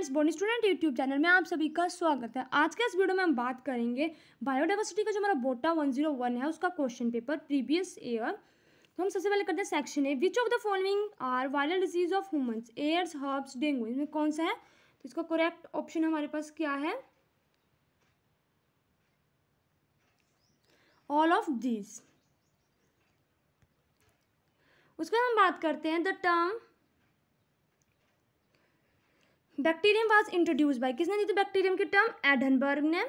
Friends born student YouTube channel में आप सभी का स्वागत है आज के इस वीडियो में हम बात करेंगे बायोडाइवर्सिटी का जो हमारा बोटा 101 है उसका क्वेश्चन पेपर प्रीवियस ईयर तो हम सबसे पहले करते हैं section A which of the following are viral diseases of humans AIDS herpes dengue इसमें कौन सा है तो इसका करेक्ट ऑप्शन हमारे पास क्या है ऑल ऑफ दीज उसके बाद हम बात करते हैं the term bacterium was introduced by किसने दी थी बैक्टीरियम की टर्म एडनबर्ग ने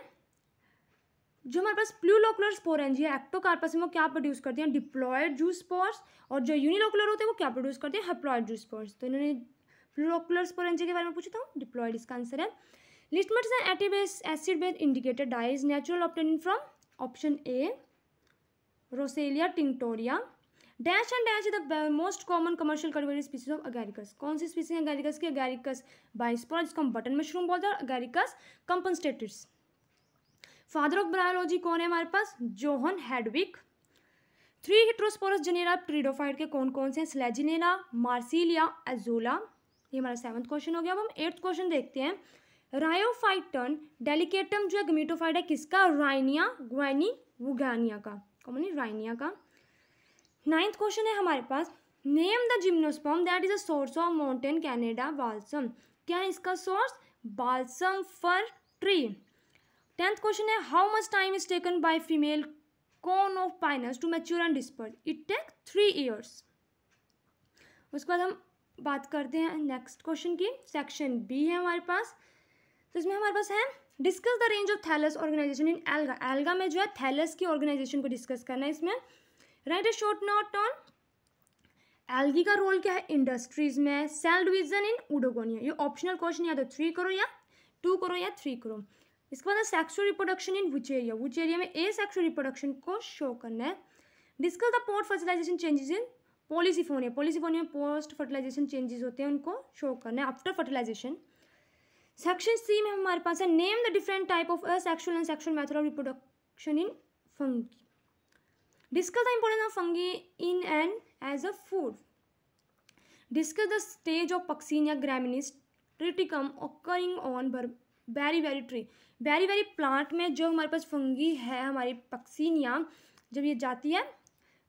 जो हमारे पास प्लूलोकुलर स्पोर हैं जी एक्टोकार्पस में वो क्या प्रोड्यूस करते हैं डिप्लॉयड जूस स्पोर्स और जो यूनिलोकुलर होते हैं वो क्या प्रोड्यूस करते हैं हेप्लॉयड जूस स्पोर्स तो इन्होंने प्लूलोकुलर स्पोरेंजी के बारे में पूछा था डिप्लॉयड इसका आंसर है लिस्टमट्स एंड एटीबेस acid base indicated dyes natural obtained from option A Roccella tinctoria dash and dash the most common commercial कटोरी स्पीसीज ऑफ अगैरिकस कौन सी स्पीसीज है अगैरिकस की अगैरिकस बाइस्पोरा जिसको हम बटन मशरूम बोलते हैं और Agaricus campestris father of biology कौन है हमारे पास Johann Hedwig three heterosporous genera pteridophyte के कौन कौन से हैं स्लेजिनेरा मार्सिलिया एजोला ये हमारा सेवन्थ क्वेश्चन हो गया अब हम एट्थ क्वेश्चन देखते हैं रायोफाइटन डेलिकेटम जो है गमीटोफाइट है किसका राइनिया ग्वाइनी वुगानिया का कॉमनली राइनिया का नाइन्थ क्वेश्चन है हमारे पास name the gymnosperm that is a source of mountain Canada balsam क्या है इसका source balsam fir tree tenth question है how much time is taken by female cone of Pinus to mature and dispersed it take three years उसके बाद हम बात करते हैं नेक्स्ट क्वेश्चन की सेक्शन बी है हमारे पास तो इसमें हमारे पास है discuss the range of thallus organisation in algae algae में जो है थैलस की ऑर्गेनाइजेशन को डिस्कस करना है इसमें write a short note on algae का रोल क्या है इंडस्ट्रीज में सेल डिविजन इन उडोगोनिया ये ऑप्शनल क्वेश्चन या तो थ्री करो या टू करो या थ्री करो इसके बाद sexual reproduction in which area which area में ए सेक्सुअल रिप्रोडक्शन को शो करना है discuss the post fertilisation changes in Polysiphonia Polysiphonia में पोस्ट फर्टिलाइजेशन चेंजेस होते हैं उनको शो करना है आफ्टर फर्टिलाइजेशन सेक्शन सी में हमारे पास है name the different type of sexual and sexual method of reproduction in fungi Discuss the importance of fungi in and as a food. Discuss the stage of Puccinia graminis triticum occurring on berry berry tree berry berry plant में जो हमारे पास fungi है हमारी Puccinia जब ये जाती है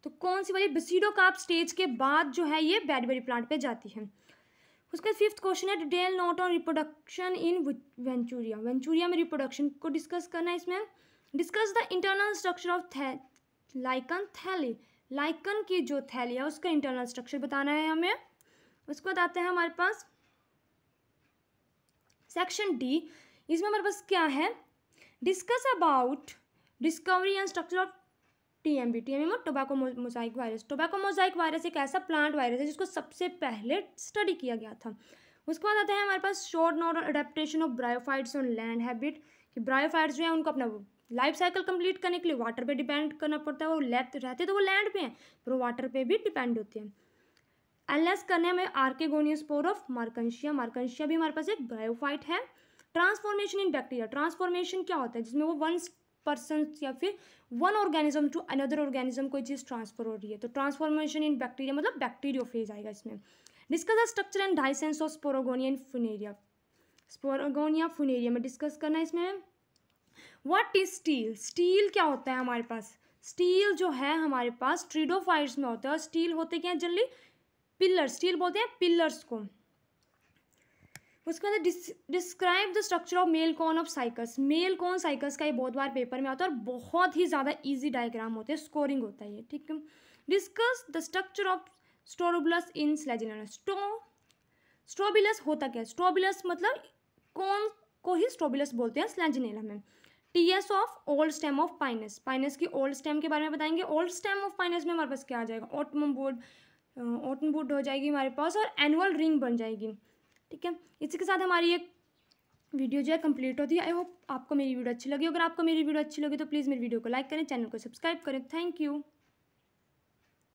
तो कौन सी वाली बसीडोकाप स्टेज के बाद जो है ये बेरी बेरी प्लांट पे जाती है उसका फिफ्थ क्वेश्चन है detail note on reproduction in Venturia Venturia में रिप्रोडक्शन को डिस्कस करना है इसमें discuss the internal structure of lichen thallus lichen की जो थैली है उसका इंटरनल स्ट्रक्चर बताना है हमें उसको बाद हैं हमारे पास सेक्शन डी इसमें हमारे पास क्या है discuss about discovery and structure of T M B T M tobacco mosaic virus tobacco mosaic virus एक ऐसा प्लांट वायरस है जिसको सबसे पहले स्टडी किया गया था उसके बाद आता है हमारे पास short note adaptation of bryophytes on land habit कि ब्रायोफाइट्स जो है उनको अपना लाइफ साइकिल कंप्लीट करने के लिए वाटर पे डिपेंड करना पड़ता है वो लेफ्ट रहते तो वो लैंड पे हैं पर वाटर पे भी डिपेंड होते हैं एलएस करने में स्पोर ऑफ मार्कंशिया मार्कंशिया भी हमारे पास एक ब्रायोफाइट है ट्रांसफॉर्मेशन इन बैक्टीरिया ट्रांसफॉर्मेशन क्या होता है जिसमें वो वन पर्सन या फिर one organism to another organism कोई चीज़ ट्रांसफर हो रही है तो ट्रांसफॉर्मेशन इन बैक्टीरिया मतलब फेज आएगा इसमें discuss the structure and dehiscence of sporogonium in Funaria sporogonium Funaria में डिस्कस करना है इसमें वट इज स्टील स्टील क्या होता है हमारे पास स्टील जो है हमारे पास ट्रीडोफाइट्स में होता है और स्टील होते क्या है जनरली पिलर स्टील बोलते हैं पिलर्स को उसके बाद describe the structure of male cone of Cycas male cone Cycas का ये बहुत बार पेपर में आता है और बहुत ही ज़्यादा ईजी डायग्राम होते हैं स्कोरिंग होता है ये ठीक है discuss the structure of strobilus in Selaginella स्टो स्ट्रोबिलस होता क्या है स्ट्रोबिलस मतलब कौन को ही स्ट्रोबिलस बोलते हैं स्लेजिनेला में T S of old stem of Pinus Pinus की ओल्ड स्टेम के बारे में बताएंगे ओल्ड स्टेम ऑफ पाइनस में हमारे पास क्या आ जाएगा ओटम बोर्ड ओटम बोर्ड हो जाएगी हमारे पास और एनुअल रिंग बन जाएगी ठीक है इसी के साथ हमारी एक वीडियो जो है कंप्लीट होती है आई होप आपको मेरी वीडियो अच्छी लगी अगर आपको मेरी वीडियो अच्छी लगी तो प्लीज़ मेरी वीडियो को लाइक करें चैनल को सब्सक्राइब करें थैंक यू